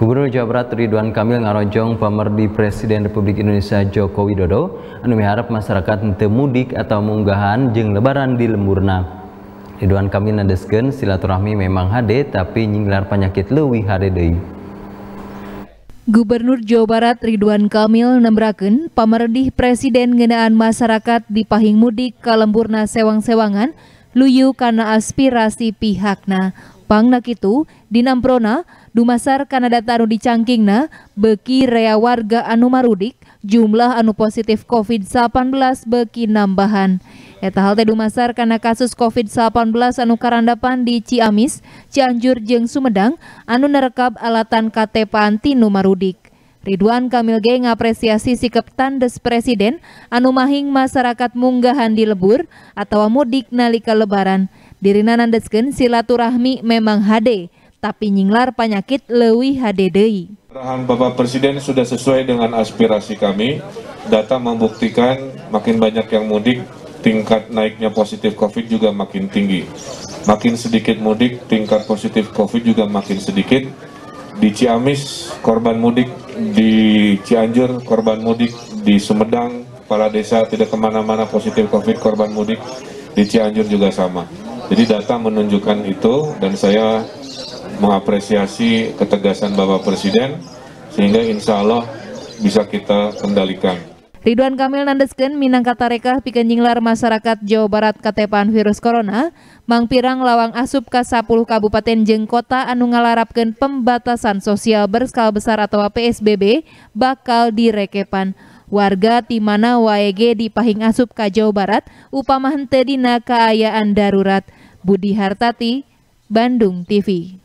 Gubernur Jawa Barat Ridwan Kamil ngarojong pemerdi Presiden Republik Indonesia Joko Widodo anu miharap masyarakat henteu mudik atau munggahan jeng lebaran di lemburna. Ridwan Kamil nadeskeun silaturahmi memang hade tapi nyinglar penyakit lewi hade deui. Gubernur Jawa Barat Ridwan Kamil nembraken pamerdih Presiden ngenaan masyarakat di pahing mudik lemburna sewang-sewangan luyu karena aspirasi pihakna. Pangnak itu dinamprona Dumasar karena data anu na, beki rea warga anu marudik jumlah anu positif COVID-19 beki nambahan. Eta hal te dumasar karena kasus COVID-19 anu karandapan di Ciamis, Cianjur Jeng Sumedang anu nerekap alatan katepaan tinu marudik. Ridwan Kamil G ngapresiasi sikap tandes presiden anu mahing masyarakat munggahan di lebur atau mudik nalika lebaran. Dirina nandesken silaturahmi memang hade tapi nyinglar penyakit lewi HDDI. Arahan Bapak Presiden sudah sesuai dengan aspirasi kami. Data membuktikan makin banyak yang mudik, tingkat naiknya positif COVID juga makin tinggi. Makin sedikit mudik, tingkat positif COVID juga makin sedikit. Di Ciamis, korban mudik. Di Cianjur, korban mudik. Di Sumedang, kepala desa tidak kemana-mana positif COVID, korban mudik. Di Cianjur juga sama. Jadi data menunjukkan itu dan saya mengapresiasi ketegasan Bapak Presiden sehingga insya Allah bisa kita kendalikan. Ridwan Kamil Nandesken minangka tarekah pikeun masyarakat Jawa Barat Ketepan virus corona, mangpirang lawang asup ke 10 kabupaten Jengkota, anu ngalarapkan pembatasan sosial berskala besar atau PSBB bakal direkepan. Warga timana WAEG di Pahing Asup ke Jawa Barat upama henteu keayaan darurat. Budi Hartati, Bandung TV.